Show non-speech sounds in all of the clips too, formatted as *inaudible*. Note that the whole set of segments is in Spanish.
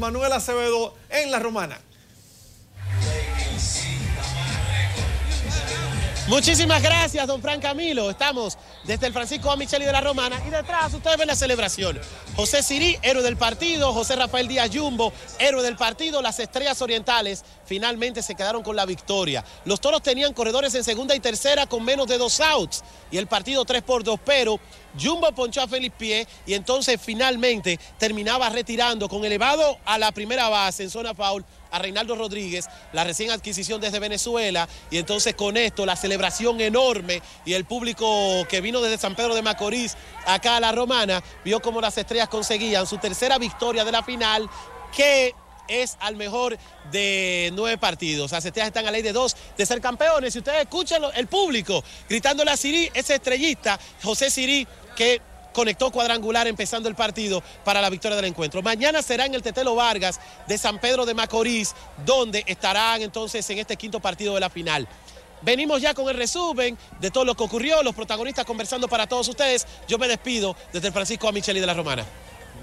Manuel Acevedo en La Romana. Muchísimas gracias, don Fran Camilo. Estamos desde el Francisco A. de la Romana y detrás ustedes ven la celebración. José Sirí, héroe del partido, José Rafael Díaz Jumbo, héroe del partido, las estrellas orientales finalmente se quedaron con la victoria. Los toros tenían corredores en segunda y tercera con menos de dos outs y el partido 3 por 2, pero Jumbo ponchó a Felipe y entonces finalmente terminaba retirando con elevado a la primera base en zona foul a Reinaldo Rodríguez, la recién adquisición desde Venezuela, y entonces con esto la celebración enorme y el público que vino desde San Pedro de Macorís acá a la Romana vio cómo las estrellas conseguían su tercera victoria de la final que es al mejor de nueve partidos. Las estrellas están a ley de dos de ser campeones. Y ustedes escuchan el público gritándole a Siri, ese estrellista, José Siri, que conectó cuadrangular empezando el partido para la victoria del encuentro. Mañana será en el Tetelo Vargas de San Pedro de Macorís, donde estarán entonces en este quinto partido de la final. Venimos ya con el resumen de todo lo que ocurrió, los protagonistas conversando para todos ustedes. Yo me despido desde el Francisco a y de la Romana.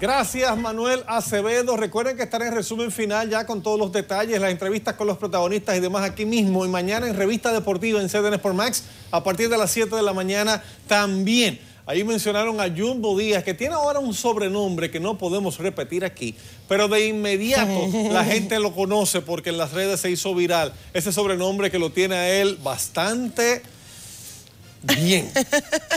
Gracias Manuel Acevedo. Recuerden que estaré en resumen final ya con todos los detalles, las entrevistas con los protagonistas y demás aquí mismo y mañana en Revista Deportiva en CDN por Max a partir de las 7 de la mañana también. Ahí mencionaron a Jumbo Díaz, que tiene ahora un sobrenombre que no podemos repetir aquí, pero de inmediato *laughs* la gente lo conoce porque en las redes se hizo viral. Ese sobrenombre que lo tiene a él bastante bien. *laughs*